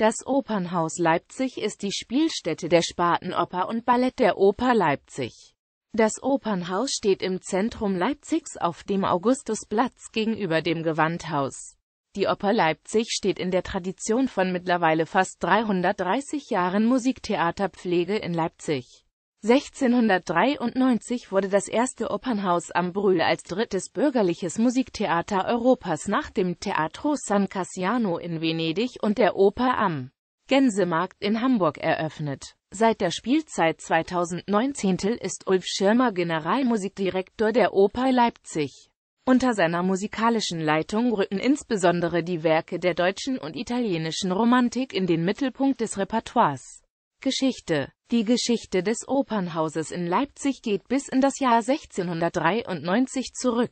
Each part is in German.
Das Opernhaus Leipzig ist die Spielstätte der Spatenoper und Ballett der Oper Leipzig. Das Opernhaus steht im Zentrum Leipzigs auf dem Augustusplatz gegenüber dem Gewandhaus. Die Oper Leipzig steht in der Tradition von mittlerweile fast 330 Jahren Musiktheaterpflege in Leipzig. 1693 wurde das erste Opernhaus am Brühl als drittes bürgerliches Musiktheater Europas nach dem Teatro San Cassiano in Venedig und der Oper am Gänsemarkt in Hamburg eröffnet. Seit der Spielzeit 2019 ist Ulf Schirmer Generalmusikdirektor der Oper Leipzig. Unter seiner musikalischen Leitung rücken insbesondere die Werke der deutschen und italienischen Romantik in den Mittelpunkt des Repertoires. Geschichte die Geschichte des Opernhauses in Leipzig geht bis in das Jahr 1693 zurück.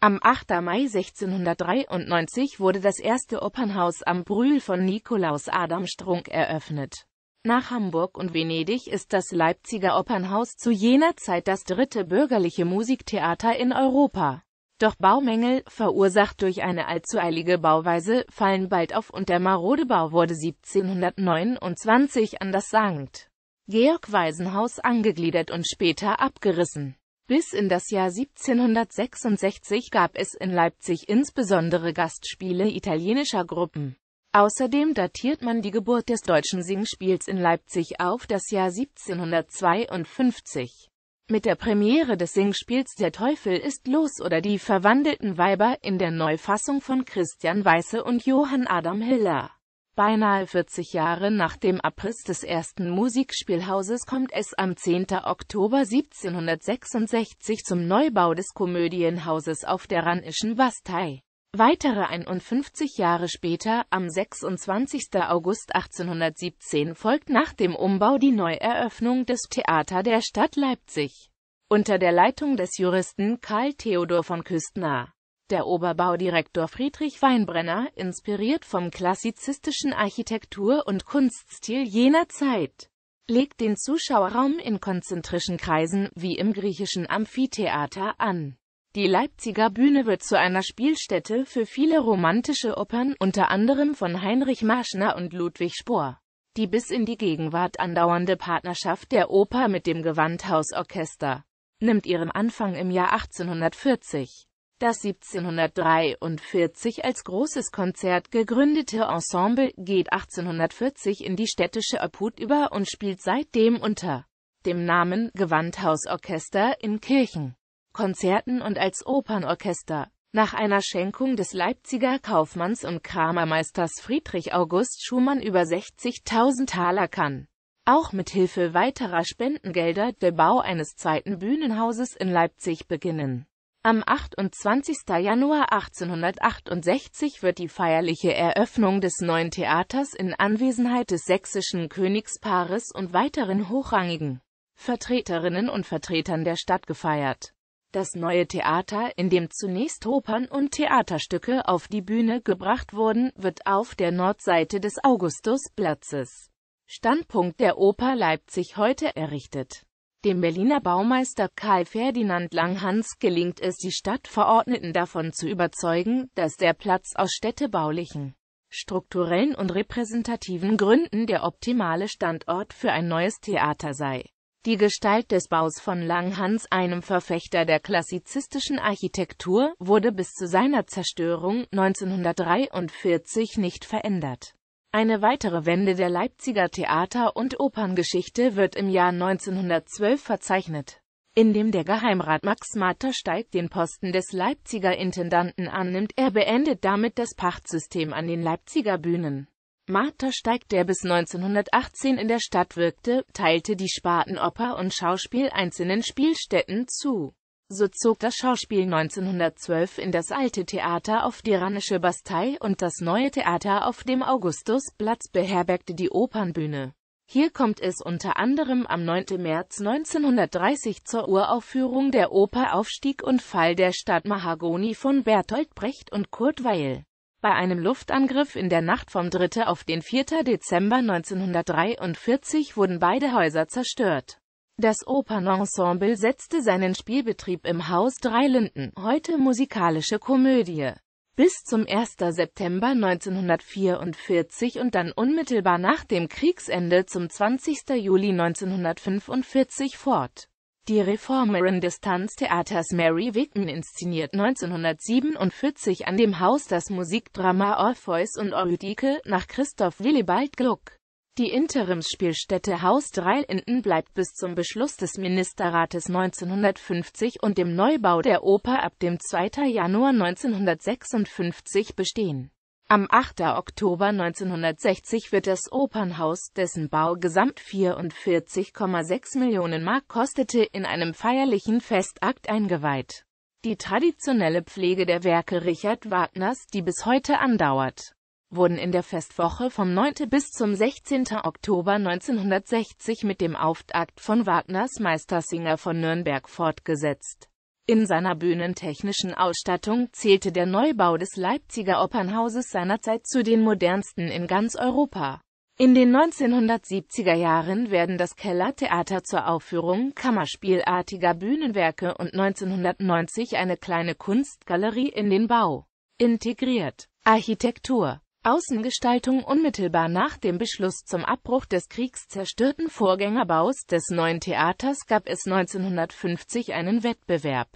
Am 8. Mai 1693 wurde das erste Opernhaus am Brühl von Nikolaus Adam Strunk eröffnet. Nach Hamburg und Venedig ist das Leipziger Opernhaus zu jener Zeit das dritte bürgerliche Musiktheater in Europa. Doch Baumängel, verursacht durch eine allzu eilige Bauweise, fallen bald auf und der marode Bau wurde 1729 an das Sankt Georg Waisenhaus angegliedert und später abgerissen. Bis in das Jahr 1766 gab es in Leipzig insbesondere Gastspiele italienischer Gruppen. Außerdem datiert man die Geburt des deutschen Singspiels in Leipzig auf das Jahr 1752. Mit der Premiere des Singspiels Der Teufel ist los oder Die verwandelten Weiber in der Neufassung von Christian Weiße und Johann Adam Hiller Beinahe 40 Jahre nach dem Abriss des ersten Musikspielhauses kommt es am 10. Oktober 1766 zum Neubau des Komödienhauses auf der Rannischen Bastei. Weitere 51 Jahre später, am 26. August 1817, folgt nach dem Umbau die Neueröffnung des Theater der Stadt Leipzig unter der Leitung des Juristen Karl Theodor von Küstner der Oberbaudirektor Friedrich Weinbrenner, inspiriert vom klassizistischen Architektur- und Kunststil jener Zeit, legt den Zuschauerraum in konzentrischen Kreisen, wie im griechischen Amphitheater, an. Die Leipziger Bühne wird zu einer Spielstätte für viele romantische Opern, unter anderem von Heinrich Marschner und Ludwig Spohr. Die bis in die Gegenwart andauernde Partnerschaft der Oper mit dem Gewandhausorchester nimmt ihren Anfang im Jahr 1840. Das 1743 als großes Konzert gegründete Ensemble geht 1840 in die städtische Obhut über und spielt seitdem unter dem Namen Gewandhausorchester in Kirchen, Konzerten und als Opernorchester. Nach einer Schenkung des Leipziger Kaufmanns und Kramermeisters Friedrich August Schumann über 60.000 Taler kann auch mit Hilfe weiterer Spendengelder der Bau eines zweiten Bühnenhauses in Leipzig beginnen. Am 28. Januar 1868 wird die feierliche Eröffnung des neuen Theaters in Anwesenheit des sächsischen Königspaares und weiteren hochrangigen Vertreterinnen und Vertretern der Stadt gefeiert. Das neue Theater, in dem zunächst Opern und Theaterstücke auf die Bühne gebracht wurden, wird auf der Nordseite des Augustusplatzes, Standpunkt der Oper Leipzig heute errichtet. Dem Berliner Baumeister Karl Ferdinand Langhans gelingt es, die Stadtverordneten davon zu überzeugen, dass der Platz aus städtebaulichen, strukturellen und repräsentativen Gründen der optimale Standort für ein neues Theater sei. Die Gestalt des Baus von Langhans, einem Verfechter der klassizistischen Architektur, wurde bis zu seiner Zerstörung 1943 nicht verändert. Eine weitere Wende der Leipziger Theater- und Operngeschichte wird im Jahr 1912 verzeichnet, indem der Geheimrat Max Mattersteig den Posten des Leipziger Intendanten annimmt. Er beendet damit das Pachtsystem an den Leipziger Bühnen. Mattersteig, der bis 1918 in der Stadt wirkte, teilte die Sparten und Schauspiel einzelnen Spielstätten zu so zog das Schauspiel 1912 in das Alte Theater auf die Rannische Bastei und das Neue Theater auf dem Augustusplatz beherbergte die Opernbühne. Hier kommt es unter anderem am 9. März 1930 zur Uraufführung der Oper Aufstieg und Fall der Stadt Mahagoni von Bertolt Brecht und Kurt Weil. Bei einem Luftangriff in der Nacht vom 3. auf den 4. Dezember 1943 wurden beide Häuser zerstört. Das Opernensemble setzte seinen Spielbetrieb im Haus Dreilinden, heute musikalische Komödie, bis zum 1. September 1944 und dann unmittelbar nach dem Kriegsende zum 20. Juli 1945 fort. Die Reformerin des Tanztheaters Mary Wickman inszeniert 1947 an dem Haus das Musikdrama Orpheus und Eurydike nach Christoph Willibald Gluck. Die Interimsspielstätte Haus Dreilinden bleibt bis zum Beschluss des Ministerrates 1950 und dem Neubau der Oper ab dem 2. Januar 1956 bestehen. Am 8. Oktober 1960 wird das Opernhaus, dessen Bau gesamt 44,6 Millionen Mark kostete, in einem feierlichen Festakt eingeweiht. Die traditionelle Pflege der Werke Richard Wagners, die bis heute andauert wurden in der Festwoche vom 9. bis zum 16. Oktober 1960 mit dem Auftakt von Wagners Meistersinger von Nürnberg fortgesetzt. In seiner bühnentechnischen Ausstattung zählte der Neubau des Leipziger Opernhauses seinerzeit zu den modernsten in ganz Europa. In den 1970er Jahren werden das Kellertheater zur Aufführung kammerspielartiger Bühnenwerke und 1990 eine kleine Kunstgalerie in den Bau integriert. Architektur Außengestaltung unmittelbar nach dem Beschluss zum Abbruch des kriegszerstörten Vorgängerbaus des Neuen Theaters gab es 1950 einen Wettbewerb,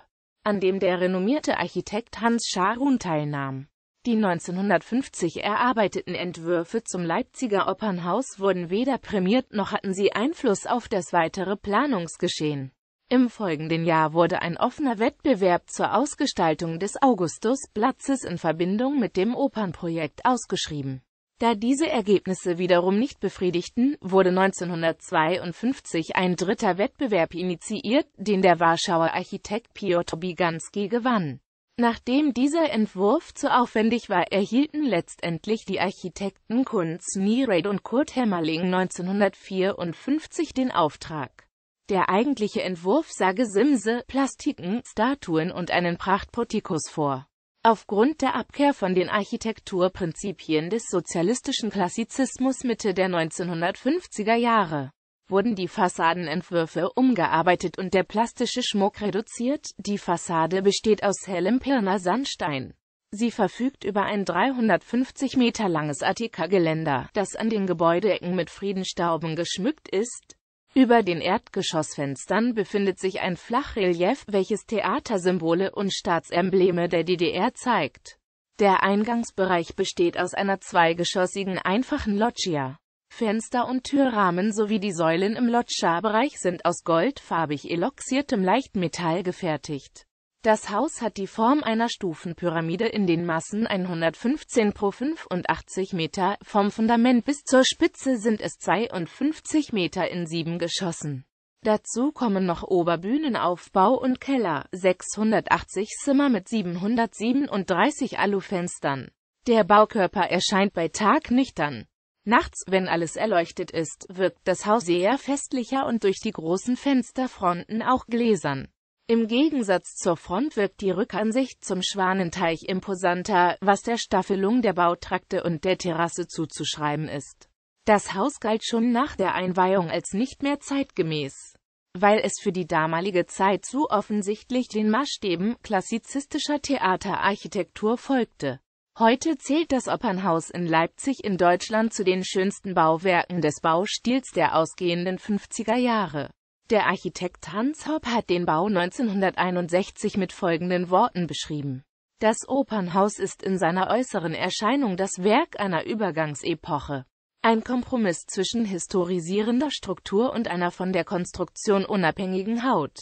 an dem der renommierte Architekt Hans Scharun teilnahm. Die 1950 erarbeiteten Entwürfe zum Leipziger Opernhaus wurden weder prämiert noch hatten sie Einfluss auf das weitere Planungsgeschehen. Im folgenden Jahr wurde ein offener Wettbewerb zur Ausgestaltung des Augustusplatzes in Verbindung mit dem Opernprojekt ausgeschrieben. Da diese Ergebnisse wiederum nicht befriedigten, wurde 1952 ein dritter Wettbewerb initiiert, den der Warschauer Architekt Piotr Biganski gewann. Nachdem dieser Entwurf zu aufwendig war, erhielten letztendlich die Architekten Kunz Nired und Kurt Hämmerling 1954 den Auftrag. Der eigentliche Entwurf sah Gesimse, Plastiken, Statuen und einen Prachtportikus vor. Aufgrund der Abkehr von den Architekturprinzipien des sozialistischen Klassizismus Mitte der 1950er Jahre wurden die Fassadenentwürfe umgearbeitet und der plastische Schmuck reduziert. Die Fassade besteht aus hellem Pirner Sandstein. Sie verfügt über ein 350 Meter langes Attikageländer, das an den Gebäudeecken mit Friedenstauben geschmückt ist. Über den Erdgeschossfenstern befindet sich ein Flachrelief, welches Theatersymbole und Staatsembleme der DDR zeigt. Der Eingangsbereich besteht aus einer zweigeschossigen einfachen Loggia. Fenster und Türrahmen sowie die Säulen im Loggia-Bereich sind aus goldfarbig eloxiertem Leichtmetall gefertigt. Das Haus hat die Form einer Stufenpyramide in den Massen 115 pro 85 Meter, vom Fundament bis zur Spitze sind es 52 Meter in sieben Geschossen. Dazu kommen noch Oberbühnenaufbau und Keller, 680 Zimmer mit 737 Alufenstern. Der Baukörper erscheint bei Tag nüchtern. Nachts, wenn alles erleuchtet ist, wirkt das Haus sehr festlicher und durch die großen Fensterfronten auch gläsern. Im Gegensatz zur Front wirkt die Rückansicht zum Schwanenteich imposanter, was der Staffelung der Bautrakte und der Terrasse zuzuschreiben ist. Das Haus galt schon nach der Einweihung als nicht mehr zeitgemäß, weil es für die damalige Zeit zu offensichtlich den Maßstäben klassizistischer Theaterarchitektur folgte. Heute zählt das Opernhaus in Leipzig in Deutschland zu den schönsten Bauwerken des Baustils der ausgehenden 50er Jahre. Der Architekt Hans Hopp hat den Bau 1961 mit folgenden Worten beschrieben. Das Opernhaus ist in seiner äußeren Erscheinung das Werk einer Übergangsepoche. Ein Kompromiss zwischen historisierender Struktur und einer von der Konstruktion unabhängigen Haut.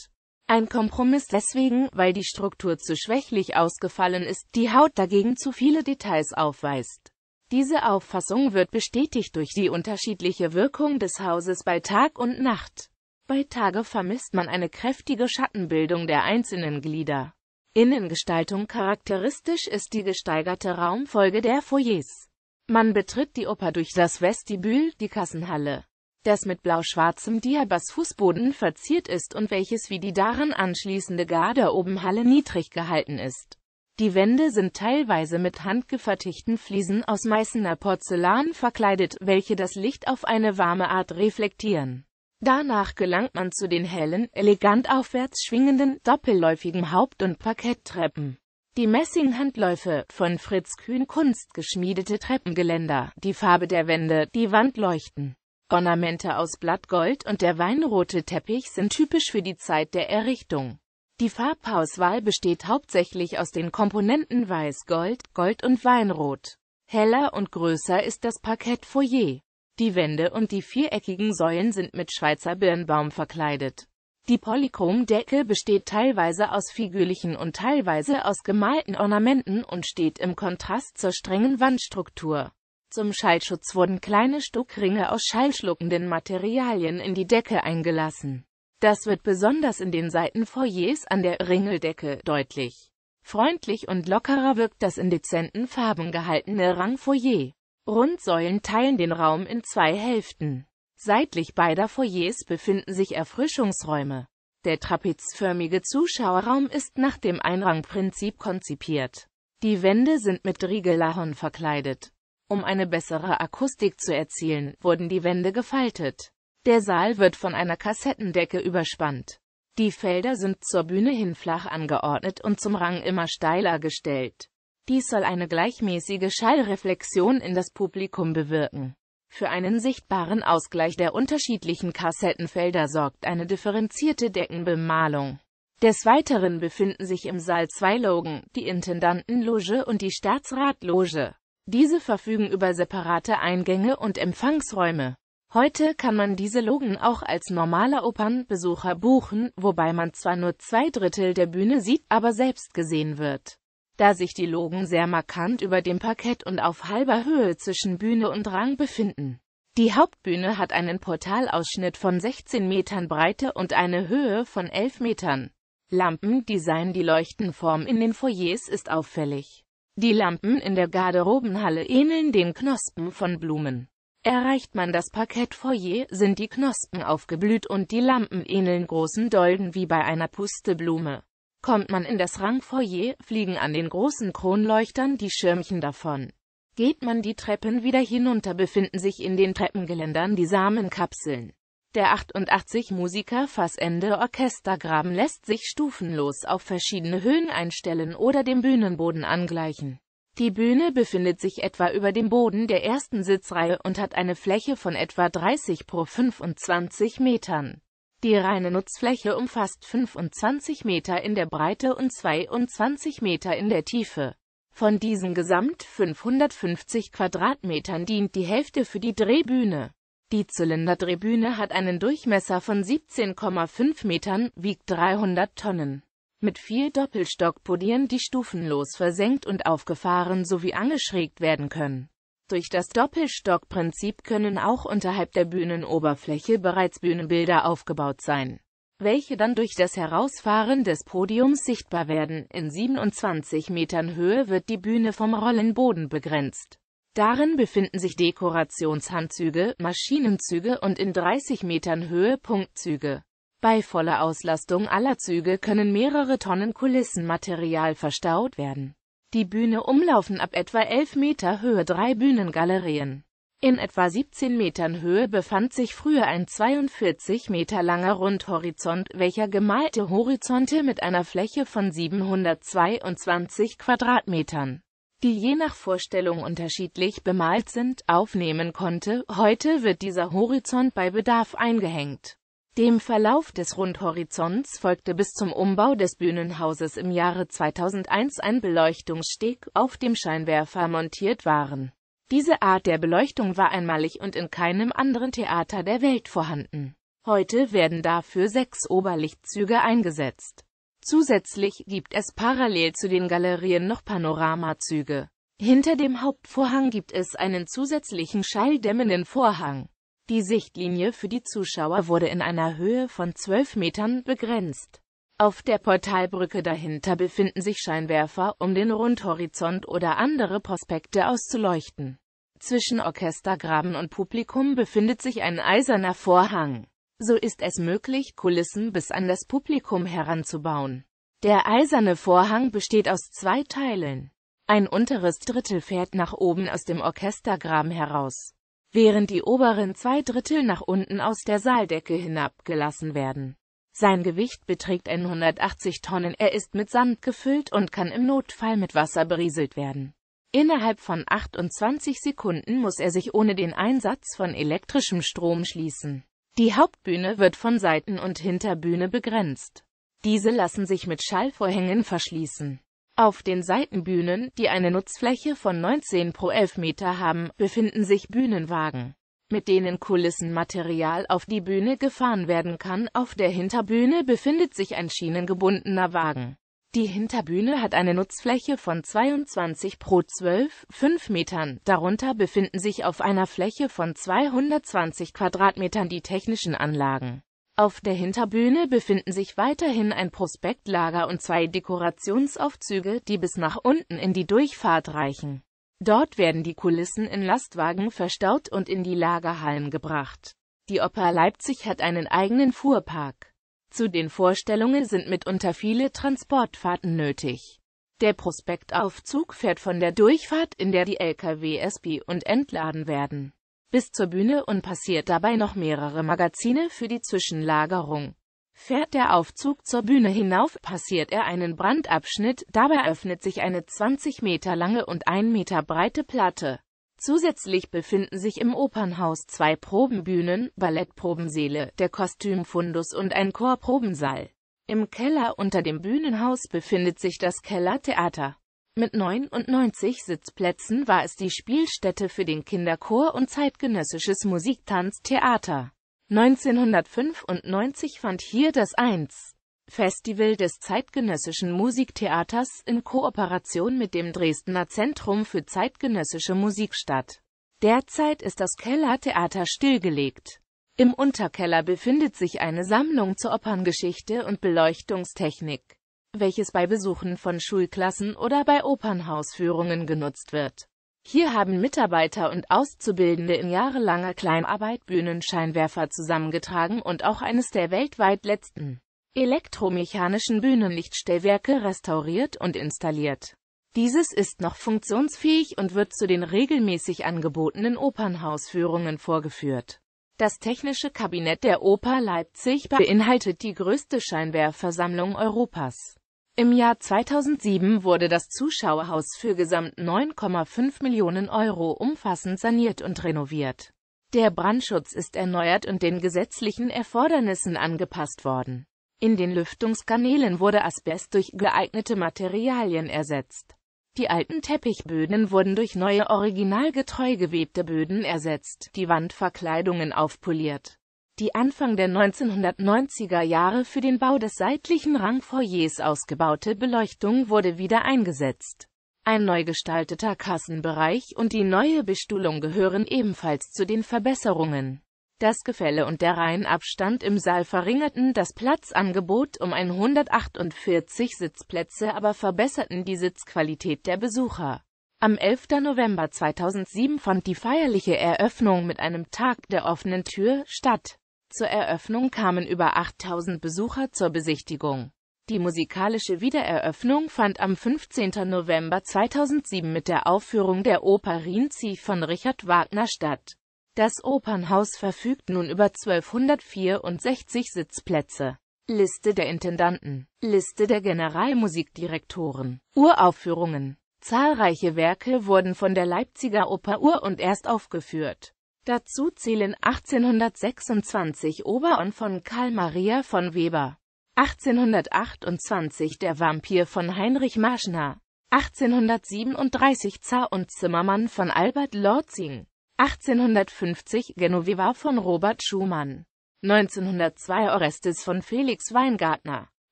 Ein Kompromiss deswegen, weil die Struktur zu schwächlich ausgefallen ist, die Haut dagegen zu viele Details aufweist. Diese Auffassung wird bestätigt durch die unterschiedliche Wirkung des Hauses bei Tag und Nacht. Bei Tage vermisst man eine kräftige Schattenbildung der einzelnen Glieder. Innengestaltung charakteristisch ist die gesteigerte Raumfolge der Foyers. Man betritt die Oper durch das Vestibül, die Kassenhalle, das mit blau-schwarzem Diabas-Fußboden verziert ist und welches wie die daran anschließende Garderobenhalle niedrig gehalten ist. Die Wände sind teilweise mit handgefertigten Fliesen aus Meißener Porzellan verkleidet, welche das Licht auf eine warme Art reflektieren. Danach gelangt man zu den hellen, elegant aufwärts schwingenden, doppelläufigen Haupt- und Parketttreppen. Die Messinghandläufe, von Fritz Kühn Kunst geschmiedete Treppengeländer, die Farbe der Wände, die Wandleuchten, Ornamente aus Blattgold und der weinrote Teppich sind typisch für die Zeit der Errichtung. Die Farbauswahl besteht hauptsächlich aus den Komponenten Weiß-Gold, Gold und Weinrot. Heller und größer ist das Parkettfoyer. Die Wände und die viereckigen Säulen sind mit Schweizer Birnbaum verkleidet. Die Polychromdecke besteht teilweise aus figürlichen und teilweise aus gemalten Ornamenten und steht im Kontrast zur strengen Wandstruktur. Zum Schallschutz wurden kleine Stuckringe aus schallschluckenden Materialien in die Decke eingelassen. Das wird besonders in den Seitenfoyers an der Ringeldecke deutlich. Freundlich und lockerer wirkt das in dezenten Farben gehaltene Rangfoyer. Rundsäulen teilen den Raum in zwei Hälften. Seitlich beider Foyers befinden sich Erfrischungsräume. Der trapezförmige Zuschauerraum ist nach dem Einrangprinzip konzipiert. Die Wände sind mit Riegellahorn verkleidet. Um eine bessere Akustik zu erzielen, wurden die Wände gefaltet. Der Saal wird von einer Kassettendecke überspannt. Die Felder sind zur Bühne hin flach angeordnet und zum Rang immer steiler gestellt. Dies soll eine gleichmäßige Schallreflexion in das Publikum bewirken. Für einen sichtbaren Ausgleich der unterschiedlichen Kassettenfelder sorgt eine differenzierte Deckenbemalung. Des Weiteren befinden sich im Saal zwei Logen, die Intendantenloge und die Staatsratloge. Diese verfügen über separate Eingänge und Empfangsräume. Heute kann man diese Logen auch als normaler Opernbesucher buchen, wobei man zwar nur zwei Drittel der Bühne sieht, aber selbst gesehen wird. Da sich die Logen sehr markant über dem Parkett und auf halber Höhe zwischen Bühne und Rang befinden. Die Hauptbühne hat einen Portalausschnitt von 16 Metern Breite und eine Höhe von 11 Metern. Lampendesign Die Leuchtenform in den Foyers ist auffällig. Die Lampen in der Garderobenhalle ähneln den Knospen von Blumen. Erreicht man das Parkettfoyer, sind die Knospen aufgeblüht und die Lampen ähneln großen Dolden wie bei einer Pusteblume. Kommt man in das Rangfoyer, fliegen an den großen Kronleuchtern die Schirmchen davon. Geht man die Treppen wieder hinunter, befinden sich in den Treppengeländern die Samenkapseln. Der 88 Musiker Fassende Orchestergraben lässt sich stufenlos auf verschiedene Höhen einstellen oder dem Bühnenboden angleichen. Die Bühne befindet sich etwa über dem Boden der ersten Sitzreihe und hat eine Fläche von etwa 30 pro 25 Metern. Die reine Nutzfläche umfasst 25 Meter in der Breite und 22 Meter in der Tiefe. Von diesen gesamt 550 Quadratmetern dient die Hälfte für die Drehbühne. Die Zylinderdrehbühne hat einen Durchmesser von 17,5 Metern, wiegt 300 Tonnen. Mit vier Doppelstockpodieren, die stufenlos versenkt und aufgefahren sowie angeschrägt werden können. Durch das Doppelstockprinzip können auch unterhalb der Bühnenoberfläche bereits Bühnenbilder aufgebaut sein, welche dann durch das Herausfahren des Podiums sichtbar werden. In 27 Metern Höhe wird die Bühne vom Rollenboden begrenzt. Darin befinden sich Dekorationshandzüge, Maschinenzüge und in 30 Metern Höhe Punktzüge. Bei voller Auslastung aller Züge können mehrere Tonnen Kulissenmaterial verstaut werden. Die Bühne umlaufen ab etwa 11 Meter Höhe drei Bühnengalerien. In etwa 17 Metern Höhe befand sich früher ein 42 Meter langer Rundhorizont, welcher gemalte Horizonte mit einer Fläche von 722 Quadratmetern, die je nach Vorstellung unterschiedlich bemalt sind, aufnehmen konnte. Heute wird dieser Horizont bei Bedarf eingehängt dem Verlauf des Rundhorizonts folgte bis zum Umbau des Bühnenhauses im Jahre 2001 ein Beleuchtungssteg, auf dem Scheinwerfer montiert waren. Diese Art der Beleuchtung war einmalig und in keinem anderen Theater der Welt vorhanden. Heute werden dafür sechs Oberlichtzüge eingesetzt. Zusätzlich gibt es parallel zu den Galerien noch Panoramazüge. Hinter dem Hauptvorhang gibt es einen zusätzlichen schalldämmenden Vorhang. Die Sichtlinie für die Zuschauer wurde in einer Höhe von 12 Metern begrenzt. Auf der Portalbrücke dahinter befinden sich Scheinwerfer, um den Rundhorizont oder andere Prospekte auszuleuchten. Zwischen Orchestergraben und Publikum befindet sich ein eiserner Vorhang. So ist es möglich, Kulissen bis an das Publikum heranzubauen. Der eiserne Vorhang besteht aus zwei Teilen. Ein unteres Drittel fährt nach oben aus dem Orchestergraben heraus während die oberen zwei Drittel nach unten aus der Saaldecke hinabgelassen werden. Sein Gewicht beträgt 180 Tonnen, er ist mit Sand gefüllt und kann im Notfall mit Wasser berieselt werden. Innerhalb von 28 Sekunden muss er sich ohne den Einsatz von elektrischem Strom schließen. Die Hauptbühne wird von Seiten- und Hinterbühne begrenzt. Diese lassen sich mit Schallvorhängen verschließen. Auf den Seitenbühnen, die eine Nutzfläche von 19 pro 11 Meter haben, befinden sich Bühnenwagen, mit denen Kulissenmaterial auf die Bühne gefahren werden kann. Auf der Hinterbühne befindet sich ein schienengebundener Wagen. Die Hinterbühne hat eine Nutzfläche von 22 pro 12, 5 Metern. Darunter befinden sich auf einer Fläche von 220 Quadratmetern die technischen Anlagen. Auf der Hinterbühne befinden sich weiterhin ein Prospektlager und zwei Dekorationsaufzüge, die bis nach unten in die Durchfahrt reichen. Dort werden die Kulissen in Lastwagen verstaut und in die Lagerhallen gebracht. Die Oper Leipzig hat einen eigenen Fuhrpark. Zu den Vorstellungen sind mitunter viele Transportfahrten nötig. Der Prospektaufzug fährt von der Durchfahrt, in der die LKW SB und entladen werden bis zur Bühne und passiert dabei noch mehrere Magazine für die Zwischenlagerung. Fährt der Aufzug zur Bühne hinauf, passiert er einen Brandabschnitt, dabei öffnet sich eine 20 Meter lange und 1 Meter breite Platte. Zusätzlich befinden sich im Opernhaus zwei Probenbühnen, Ballettprobensäle, der Kostümfundus und ein Chorprobensaal. Im Keller unter dem Bühnenhaus befindet sich das Kellertheater. Mit 99 Sitzplätzen war es die Spielstätte für den Kinderchor und zeitgenössisches Musiktanztheater. 1995 fand hier das 1. Festival des zeitgenössischen Musiktheaters in Kooperation mit dem Dresdner Zentrum für zeitgenössische Musik statt. Derzeit ist das Kellertheater stillgelegt. Im Unterkeller befindet sich eine Sammlung zur Operngeschichte und Beleuchtungstechnik welches bei Besuchen von Schulklassen oder bei Opernhausführungen genutzt wird. Hier haben Mitarbeiter und Auszubildende in jahrelanger Kleinarbeit Bühnenscheinwerfer zusammengetragen und auch eines der weltweit letzten elektromechanischen Bühnenlichtstellwerke restauriert und installiert. Dieses ist noch funktionsfähig und wird zu den regelmäßig angebotenen Opernhausführungen vorgeführt. Das Technische Kabinett der Oper Leipzig beinhaltet die größte Scheinwerfersammlung Europas. Im Jahr 2007 wurde das Zuschauerhaus für gesamt 9,5 Millionen Euro umfassend saniert und renoviert. Der Brandschutz ist erneuert und den gesetzlichen Erfordernissen angepasst worden. In den Lüftungskanälen wurde Asbest durch geeignete Materialien ersetzt. Die alten Teppichböden wurden durch neue originalgetreu gewebte Böden ersetzt, die Wandverkleidungen aufpoliert die Anfang der 1990er Jahre für den Bau des seitlichen Rangfoyers ausgebaute Beleuchtung wurde wieder eingesetzt. Ein neu gestalteter Kassenbereich und die neue Bestuhlung gehören ebenfalls zu den Verbesserungen. Das Gefälle und der Reihenabstand im Saal verringerten das Platzangebot um 148 Sitzplätze, aber verbesserten die Sitzqualität der Besucher. Am 11. November 2007 fand die feierliche Eröffnung mit einem Tag der offenen Tür statt. Zur Eröffnung kamen über 8000 Besucher zur Besichtigung. Die musikalische Wiedereröffnung fand am 15. November 2007 mit der Aufführung der Oper Rinzi von Richard Wagner statt. Das Opernhaus verfügt nun über 1264 Sitzplätze. Liste der Intendanten Liste der Generalmusikdirektoren Uraufführungen Zahlreiche Werke wurden von der Leipziger Oper ur- und erst aufgeführt. Dazu zählen 1826 Oberon von Karl Maria von Weber, 1828 Der Vampir von Heinrich Marschner, 1837 Zar und Zimmermann von Albert Lorzing, 1850 Genoveva von Robert Schumann, 1902 Orestes von Felix Weingartner,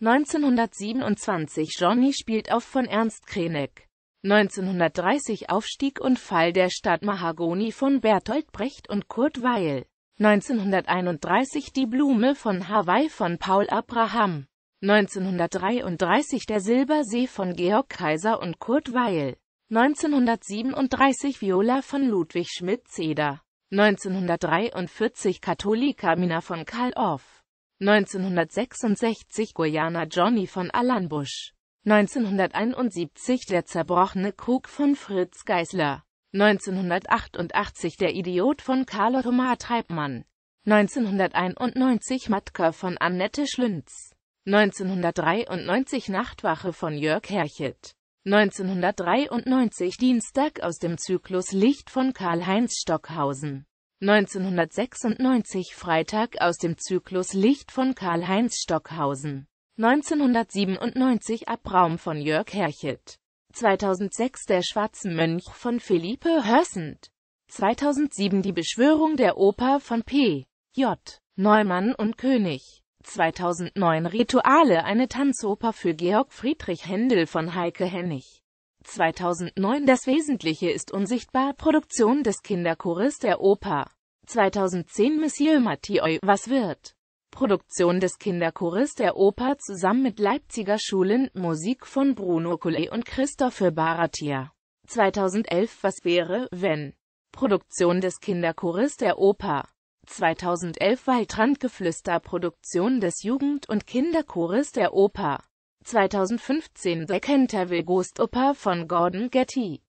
1927 Johnny spielt auf von Ernst Krenek. 1930 Aufstieg und Fall der Stadt Mahagoni von Bertolt Brecht und Kurt Weil. 1931 Die Blume von Hawaii von Paul Abraham. 1933 Der Silbersee von Georg Kaiser und Kurt Weil. 1937 Viola von Ludwig Schmidt-Zeder. 1943 Katholika Mina von Karl Orff. 1966 Guyana Johnny von Alan Busch. 1971 Der zerbrochene Krug von Fritz Geisler. 1988 Der Idiot von Carlo Thomas Treibmann. 1991 Matka von Annette Schlünz. 1993 Nachtwache von Jörg Herchet. 1993 Dienstag aus dem Zyklus Licht von Karl-Heinz Stockhausen. 1996 Freitag aus dem Zyklus Licht von Karl-Heinz Stockhausen. 1997 Abraum von Jörg Herchet. 2006 Der schwarze Mönch von Philippe Hörsend. 2007 Die Beschwörung der Oper von P. J. Neumann und König. 2009 Rituale, eine Tanzoper für Georg Friedrich Händel von Heike Hennig. 2009 Das Wesentliche ist unsichtbar, Produktion des Kinderchores der Oper. 2010 Monsieur Mathieu, was wird? Produktion des Kinderchores der Oper zusammen mit Leipziger Schulen, Musik von Bruno Collet und Christophe Baratier. 2011 Was wäre, wenn? Produktion des Kinderchores der Oper. 2011 Waldrandgeflüster Produktion des Jugend- und Kinderchores der Oper. 2015 The Canterville Ghost Oper von Gordon Getty.